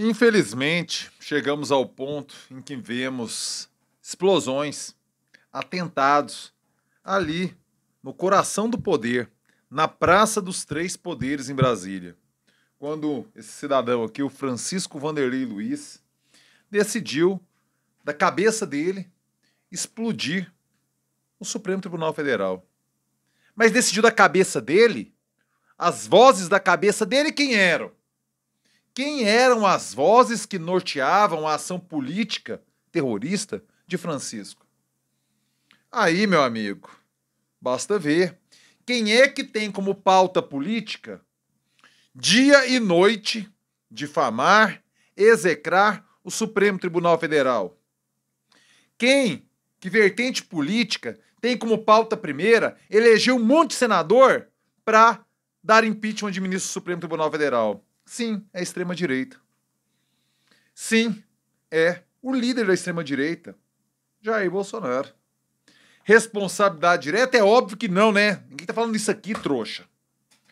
Infelizmente, chegamos ao ponto em que vemos explosões, atentados ali no coração do poder, na Praça dos Três Poderes em Brasília. Quando esse cidadão aqui, o Francisco Vanderlei Luiz, decidiu da cabeça dele explodir o Supremo Tribunal Federal. Mas decidiu da cabeça dele? As vozes da cabeça dele quem eram? quem eram as vozes que norteavam a ação política terrorista de Francisco. Aí, meu amigo, basta ver quem é que tem como pauta política dia e noite difamar, execrar o Supremo Tribunal Federal. Quem que vertente política tem como pauta primeira eleger um monte de senador para dar impeachment de ministro do Supremo Tribunal Federal. Sim, é a extrema-direita. Sim, é o líder da extrema-direita, Jair Bolsonaro. Responsabilidade direta? É óbvio que não, né? Ninguém tá falando isso aqui, trouxa.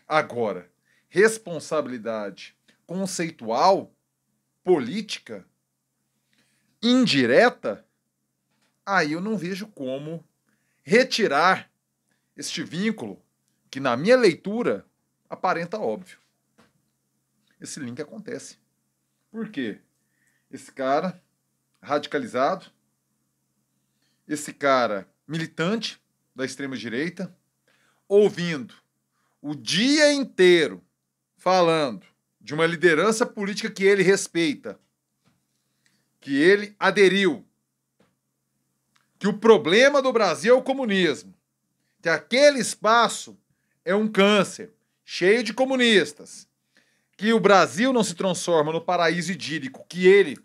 Agora, responsabilidade conceitual, política, indireta, aí eu não vejo como retirar este vínculo que, na minha leitura, aparenta óbvio esse link acontece. Por quê? Esse cara radicalizado, esse cara militante da extrema-direita, ouvindo o dia inteiro falando de uma liderança política que ele respeita, que ele aderiu, que o problema do Brasil é o comunismo, que aquele espaço é um câncer cheio de comunistas, que o Brasil não se transforma no paraíso idílico que ele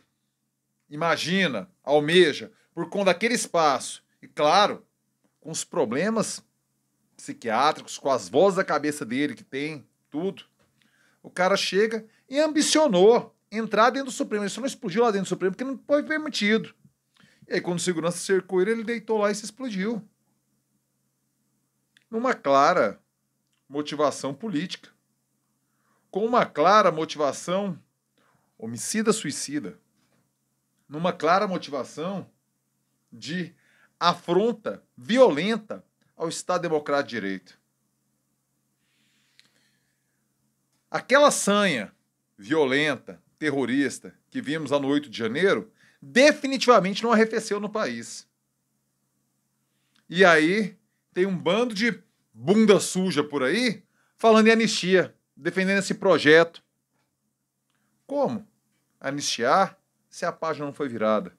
imagina, almeja, por conta daquele espaço. E claro, com os problemas psiquiátricos, com as vozes da cabeça dele que tem, tudo. O cara chega e ambicionou entrar dentro do Supremo. Ele só não explodiu lá dentro do Supremo porque não foi permitido. E aí, quando o segurança cercou ele, ele deitou lá e se explodiu. Numa clara motivação política com uma clara motivação homicida-suicida, numa clara motivação de afronta violenta ao Estado Democrático de Direito. Aquela sanha violenta, terrorista, que vimos lá no 8 de janeiro, definitivamente não arrefeceu no país. E aí tem um bando de bunda suja por aí falando em anistia defendendo esse projeto. Como anistiar se a página não foi virada?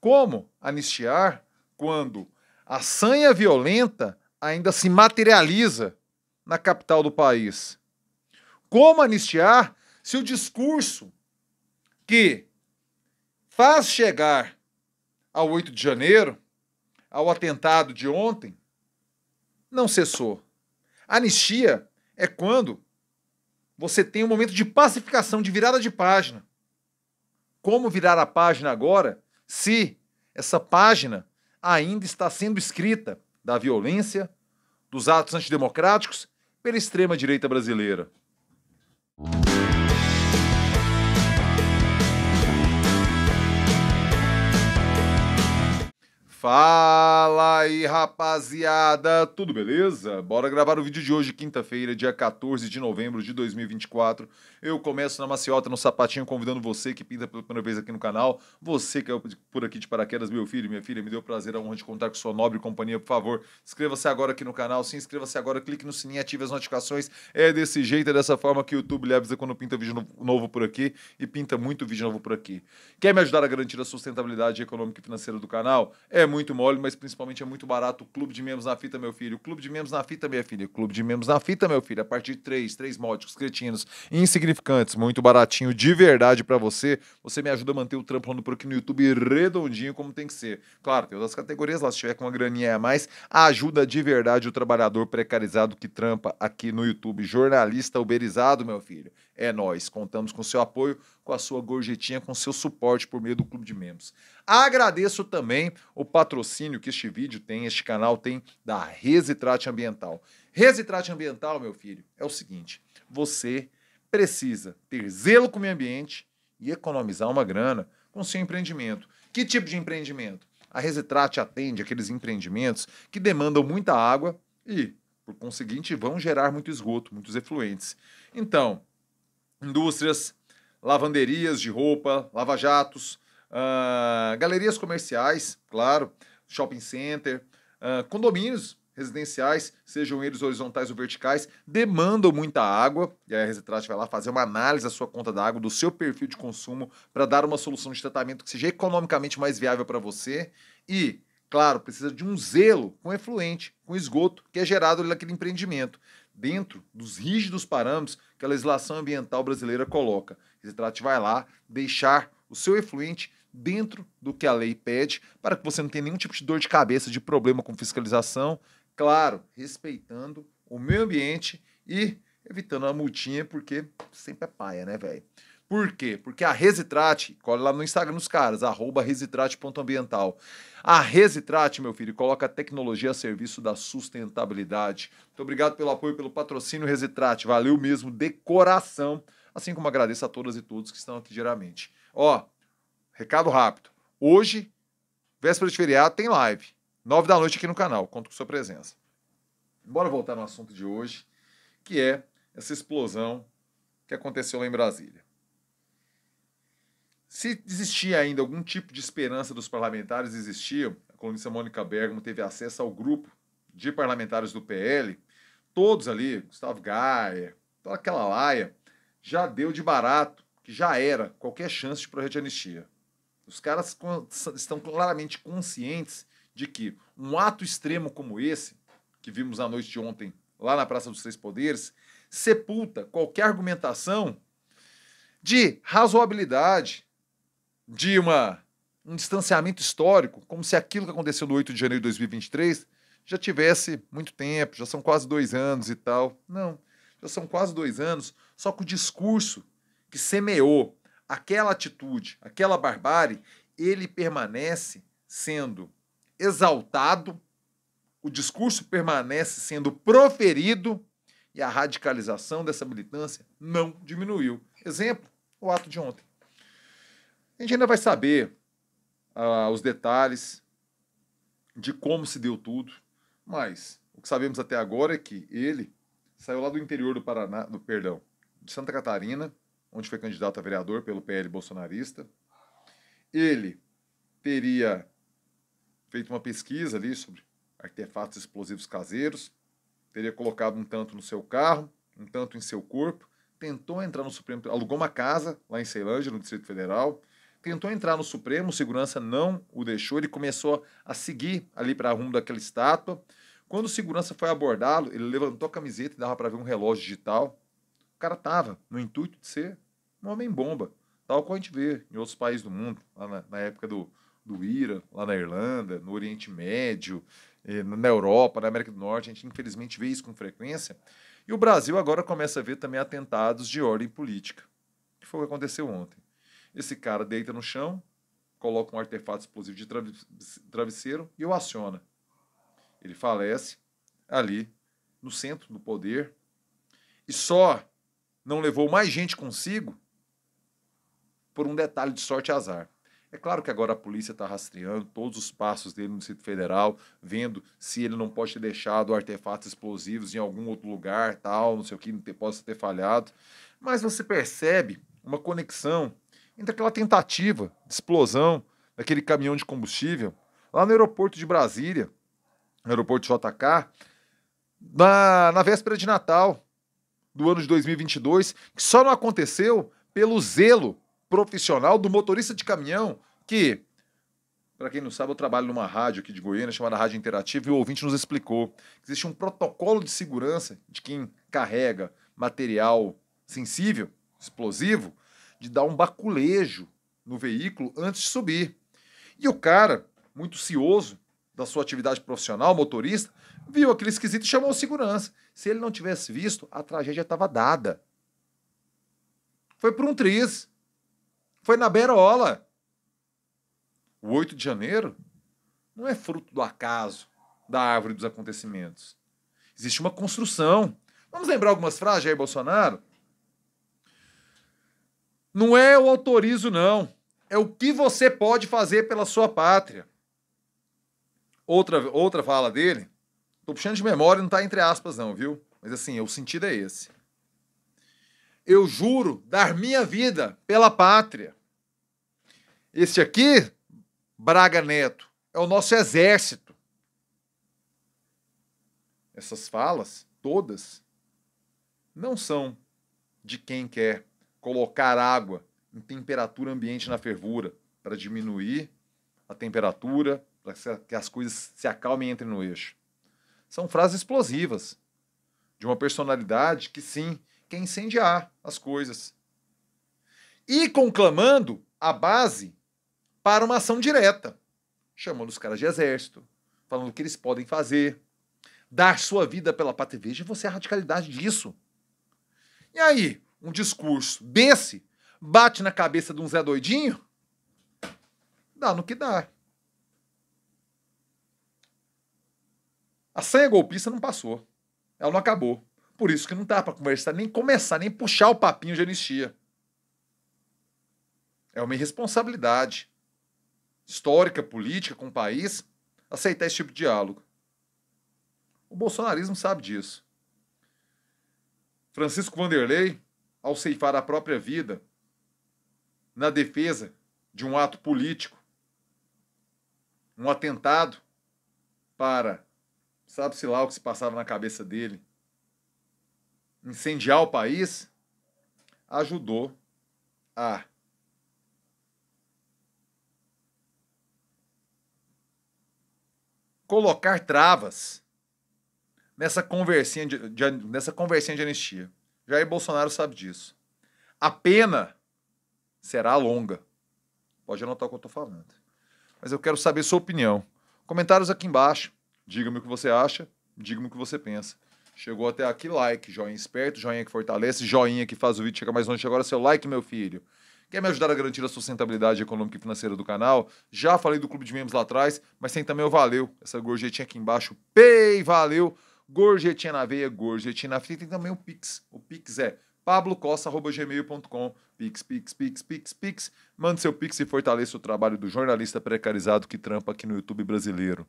Como anistiar quando a sanha violenta ainda se materializa na capital do país? Como anistiar se o discurso que faz chegar ao 8 de janeiro, ao atentado de ontem, não cessou? Anistia é quando você tem um momento de pacificação, de virada de página. Como virar a página agora se essa página ainda está sendo escrita da violência, dos atos antidemocráticos pela extrema-direita brasileira? Fala aí, rapaziada! Tudo beleza? Bora gravar o vídeo de hoje, quinta-feira, dia 14 de novembro de 2024. Eu começo na maciota, no sapatinho, convidando você que pinta pela primeira vez aqui no canal. Você que é por aqui de paraquedas, meu filho, minha filha, me deu prazer, a honra de contar com sua nobre companhia, por favor. Inscreva-se agora aqui no canal, se inscreva-se agora, clique no sininho, ative as notificações. É desse jeito, é dessa forma que o YouTube lhe avisa quando pinta vídeo novo por aqui e pinta muito vídeo novo por aqui. Quer me ajudar a garantir a sustentabilidade econômica e financeira do canal? É muito mole, mas principalmente é muito barato. O Clube de Membros na Fita, meu filho. O Clube de Membros na Fita, minha filha. O Clube de Membros na Fita, meu filho. A partir de três, três módicos, cretinos, insignificantes. Muito baratinho, de verdade para você. Você me ajuda a manter o trampo no, no YouTube redondinho como tem que ser. Claro, tem outras categorias lá. Se tiver com uma graninha a mais, ajuda de verdade o trabalhador precarizado que trampa aqui no YouTube. Jornalista uberizado, meu filho. É nós. Contamos com seu apoio, com a sua gorjetinha, com seu suporte por meio do Clube de Membros. Agradeço também o patrocínio que este vídeo tem, este canal tem da Resitrate Ambiental. Resitrate Ambiental, meu filho, é o seguinte: você precisa ter zelo com o meio ambiente e economizar uma grana com seu empreendimento. Que tipo de empreendimento? A Resitrate atende aqueles empreendimentos que demandam muita água e, por conseguinte, vão gerar muito esgoto, muitos efluentes. Então, indústrias, lavanderias de roupa, lava-jatos, uh, galerias comerciais, claro, shopping center, uh, condomínios residenciais, sejam eles horizontais ou verticais, demandam muita água. E a Resetrate vai lá fazer uma análise da sua conta da água, do seu perfil de consumo, para dar uma solução de tratamento que seja economicamente mais viável para você. E, claro, precisa de um zelo com efluente, com esgoto que é gerado ali naquele empreendimento, dentro dos rígidos parâmetros que a legislação ambiental brasileira coloca. A Resetrate vai lá deixar o seu efluente dentro do que a lei pede, para que você não tenha nenhum tipo de dor de cabeça, de problema com fiscalização, claro, respeitando o meio ambiente e evitando a multinha, porque sempre é paia, né, velho? Por quê? Porque a Resitrate, cola lá no Instagram dos caras, arroba resitrate.ambiental. A Resitrate, meu filho, coloca tecnologia a serviço da sustentabilidade. Muito obrigado pelo apoio, pelo patrocínio Resitrate. Valeu mesmo, de coração. Assim como agradeço a todas e todos que estão aqui diariamente. Ó, Recado rápido. Hoje, véspera de feriado, tem live. nove da noite aqui no canal. Conto com sua presença. Bora voltar no assunto de hoje, que é essa explosão que aconteceu lá em Brasília. Se existia ainda algum tipo de esperança dos parlamentares, existia. A colunista Mônica Bergamo teve acesso ao grupo de parlamentares do PL. Todos ali, Gustavo Gaia, toda aquela laia, já deu de barato que já era qualquer chance de projeto de anistia. Os caras estão claramente conscientes de que um ato extremo como esse, que vimos na noite de ontem lá na Praça dos Três Poderes, sepulta qualquer argumentação de razoabilidade, de uma, um distanciamento histórico, como se aquilo que aconteceu no 8 de janeiro de 2023 já tivesse muito tempo, já são quase dois anos e tal. Não, já são quase dois anos, só que o discurso que semeou aquela atitude, aquela barbárie, ele permanece sendo exaltado, o discurso permanece sendo proferido e a radicalização dessa militância não diminuiu. Exemplo, o ato de ontem. A gente ainda vai saber ah, os detalhes de como se deu tudo, mas o que sabemos até agora é que ele saiu lá do interior do Paraná, do perdão, de Santa Catarina, onde foi candidato a vereador pelo PL bolsonarista. Ele teria feito uma pesquisa ali sobre artefatos explosivos caseiros, teria colocado um tanto no seu carro, um tanto em seu corpo, tentou entrar no Supremo, alugou uma casa lá em Ceilândia, no Distrito Federal, tentou entrar no Supremo, segurança não o deixou, ele começou a seguir ali para rumo daquela estátua. Quando o segurança foi abordá-lo, ele levantou a camiseta e dava para ver um relógio digital, cara tava no intuito de ser um homem-bomba, tal como a gente vê em outros países do mundo, lá na, na época do, do Ira, lá na Irlanda, no Oriente Médio, eh, na Europa, na América do Norte, a gente infelizmente vê isso com frequência. E o Brasil agora começa a ver também atentados de ordem política, que foi o que aconteceu ontem. Esse cara deita no chão, coloca um artefato explosivo de travesseiro e o aciona. Ele falece ali no centro do poder e só não levou mais gente consigo por um detalhe de sorte e azar. É claro que agora a polícia está rastreando todos os passos dele no Distrito Federal, vendo se ele não pode ter deixado artefatos explosivos em algum outro lugar, tal, não sei o que, não ter, possa ter falhado. Mas você percebe uma conexão entre aquela tentativa de explosão daquele caminhão de combustível lá no aeroporto de Brasília, no aeroporto de JK, na, na véspera de Natal, do ano de 2022, que só não aconteceu pelo zelo profissional do motorista de caminhão, que, para quem não sabe, eu trabalho numa rádio aqui de Goiânia chamada Rádio Interativa e o ouvinte nos explicou que existe um protocolo de segurança de quem carrega material sensível, explosivo, de dar um baculejo no veículo antes de subir. E o cara, muito cioso, da sua atividade profissional, motorista, viu aquele esquisito e chamou o segurança. Se ele não tivesse visto, a tragédia estava dada. Foi por um triz. Foi na berola. O 8 de janeiro não é fruto do acaso, da árvore dos acontecimentos. Existe uma construção. Vamos lembrar algumas frases, aí Bolsonaro? Não é o autorizo, não. É o que você pode fazer pela sua pátria. Outra, outra fala dele, tô puxando de memória, não tá entre aspas não, viu? Mas assim, o sentido é esse. Eu juro dar minha vida pela pátria. Este aqui, Braga Neto, é o nosso exército. Essas falas, todas, não são de quem quer colocar água em temperatura ambiente na fervura para diminuir a temperatura para que as coisas se acalmem e entrem no eixo. São frases explosivas de uma personalidade que sim, quer incendiar as coisas. E conclamando a base para uma ação direta, chamando os caras de exército, falando o que eles podem fazer, dar sua vida pela pátria. Veja você é a radicalidade disso. E aí, um discurso desse bate na cabeça de um Zé Doidinho? Dá no que dá. A senha golpista não passou. Ela não acabou. Por isso que não dá para conversar, nem começar, nem puxar o papinho de anistia. É uma irresponsabilidade histórica, política com o país aceitar esse tipo de diálogo. O bolsonarismo sabe disso. Francisco Vanderlei, ao ceifar a própria vida na defesa de um ato político, um atentado para Sabe-se lá o que se passava na cabeça dele. Incendiar o país ajudou a colocar travas nessa conversinha de, de, nessa conversinha de anistia. Jair Bolsonaro sabe disso. A pena será longa. Pode anotar o que eu estou falando. Mas eu quero saber sua opinião. Comentários aqui embaixo. Diga-me o que você acha, diga-me o que você pensa. Chegou até aqui, like, joinha esperto, joinha que fortalece, joinha que faz o vídeo chegar mais longe. Agora seu like, meu filho. Quer me ajudar a garantir a sustentabilidade econômica e financeira do canal? Já falei do clube de membros lá atrás, mas tem também o valeu. Essa gorjetinha aqui embaixo, pei, valeu. Gorjetinha na veia, gorjetinha na fita. Tem também o Pix. O Pix é pablocosta.gmail.com. Pix, pix, pix, pix, pix. Mande seu pix e fortaleça o trabalho do jornalista precarizado que trampa aqui no YouTube brasileiro.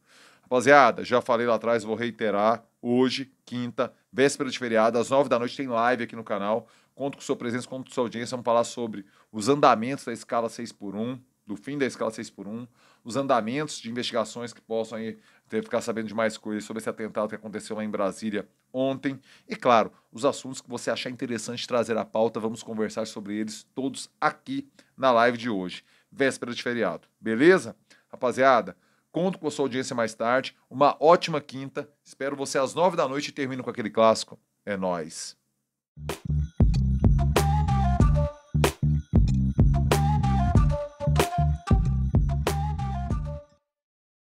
Rapaziada, já falei lá atrás, vou reiterar. Hoje, quinta, véspera de feriado, às nove da noite, tem live aqui no canal. Conto com sua presença, conto com sua audiência. Vamos falar sobre os andamentos da escala 6 por 1 do fim da escala 6 por 1 os andamentos de investigações que possam aí ter, ficar sabendo de mais coisas sobre esse atentado que aconteceu lá em Brasília ontem. E claro, os assuntos que você achar interessante trazer à pauta, vamos conversar sobre eles todos aqui na live de hoje, véspera de feriado. Beleza? Rapaziada, Conto com a sua audiência mais tarde. Uma ótima quinta. Espero você às nove da noite e termino com aquele clássico. É nós.